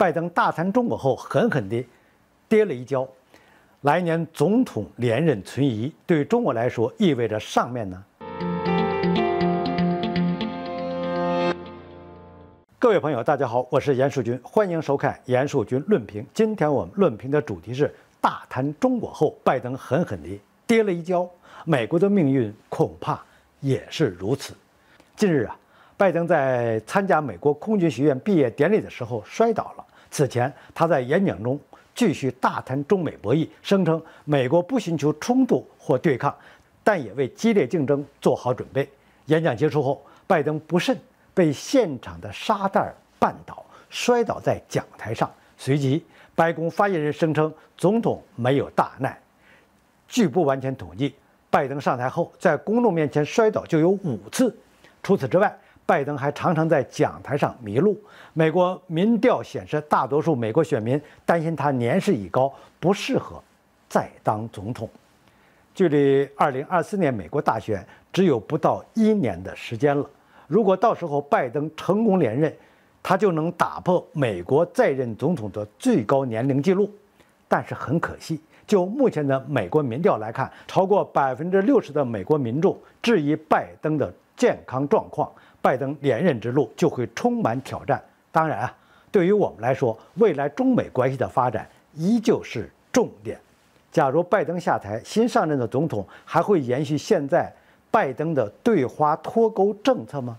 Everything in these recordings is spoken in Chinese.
拜登大谈中国后，狠狠地跌了一跤。来年总统连任存疑，对中国来说意味着上面呢？各位朋友，大家好，我是严树军，欢迎收看严树军论评。今天我们论评的主题是：大谈中国后，拜登狠狠的跌了一跤，美国的命运恐怕也是如此。近日啊，拜登在参加美国空军学院毕业典礼的时候摔倒了。此前，他在演讲中继续大谈中美博弈，声称美国不寻求冲突或对抗，但也为激烈竞争做好准备。演讲结束后，拜登不慎被现场的沙袋绊倒，摔倒在讲台上。随即，白宫发言人声称，总统没有大碍。据不完全统计，拜登上台后在公众面前摔倒就有五次。除此之外，拜登还常常在讲台上迷路。美国民调显示，大多数美国选民担心他年事已高，不适合再当总统。距离二零二四年美国大选只有不到一年的时间了。如果到时候拜登成功连任，他就能打破美国在任总统的最高年龄记录。但是很可惜，就目前的美国民调来看，超过百分之六十的美国民众质疑拜登的健康状况。拜登连任之路就会充满挑战。当然啊，对于我们来说，未来中美关系的发展依旧是重点。假如拜登下台，新上任的总统还会延续现在拜登的对华脱钩政策吗？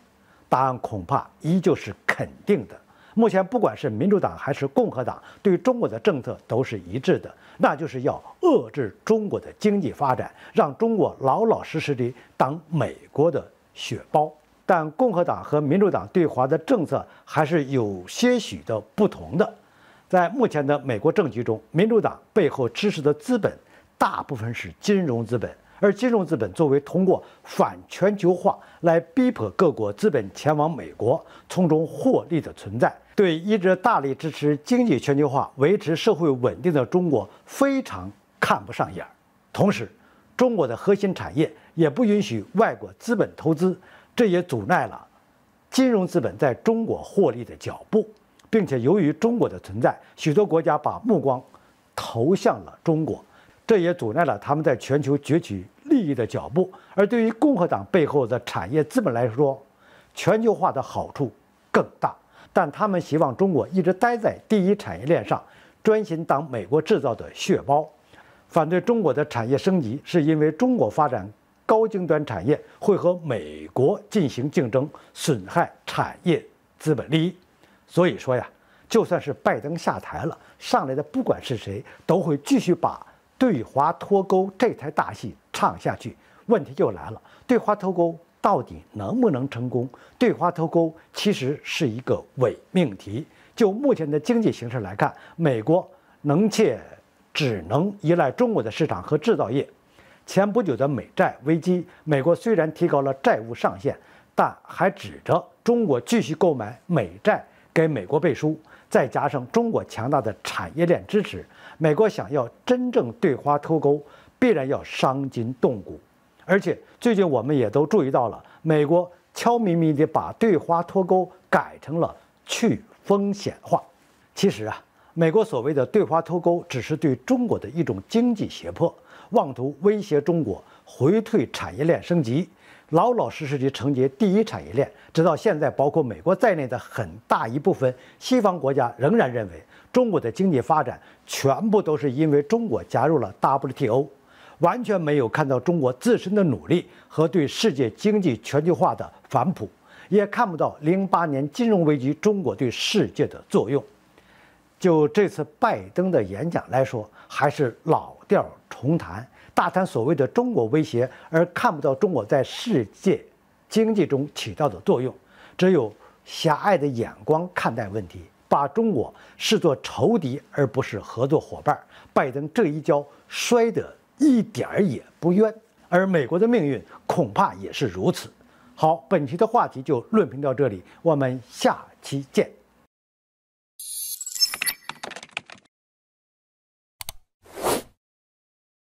答案恐怕依旧是肯定的。目前，不管是民主党还是共和党，对中国的政策都是一致的，那就是要遏制中国的经济发展，让中国老老实实地当美国的血包。但共和党和民主党对华的政策还是有些许的不同的。在目前的美国政局中，民主党背后支持的资本大部分是金融资本，而金融资本作为通过反全球化来逼迫各国资本前往美国从中获利的存在，对一直大力支持经济全球化、维持社会稳定的中国非常看不上眼。同时，中国的核心产业也不允许外国资本投资。这也阻碍了金融资本在中国获利的脚步，并且由于中国的存在，许多国家把目光投向了中国，这也阻碍了他们在全球攫取利益的脚步。而对于共和党背后的产业资本来说，全球化的好处更大，但他们希望中国一直待在第一产业链上，专心当美国制造的血包。反对中国的产业升级，是因为中国发展。高精端产业会和美国进行竞争，损害产业资本利益。所以说呀，就算是拜登下台了，上来的不管是谁，都会继续把对华脱钩这台大戏唱下去。问题就来了，对华脱钩到底能不能成功？对华脱钩其实是一个伪命题。就目前的经济形势来看，美国能且只能依赖中国的市场和制造业。前不久的美债危机，美国虽然提高了债务上限，但还指着中国继续购买美债给美国背书。再加上中国强大的产业链支持，美国想要真正对华脱钩，必然要伤筋动骨。而且最近我们也都注意到了，美国悄咪咪地把对华脱钩改成了去风险化。其实啊。美国所谓的“对华脱钩”只是对中国的一种经济胁迫，妄图威胁中国回退产业链升级，老老实实地承接第一产业链。直到现在，包括美国在内的很大一部分西方国家仍然认为中国的经济发展全部都是因为中国加入了 WTO，完全没有看到中国自身的努力和对世界经济全球化的反哺，也看不到08年金融危机中国对世界的作用。就这次拜登的演讲来说，还是老调重弹，大谈所谓的中国威胁，而看不到中国在世界经济中起到的作用，只有狭隘的眼光看待问题，把中国视作仇敌而不是合作伙伴。拜登这一跤摔得一点也不冤，而美国的命运恐怕也是如此。好，本期的话题就论评到这里，我们下期见。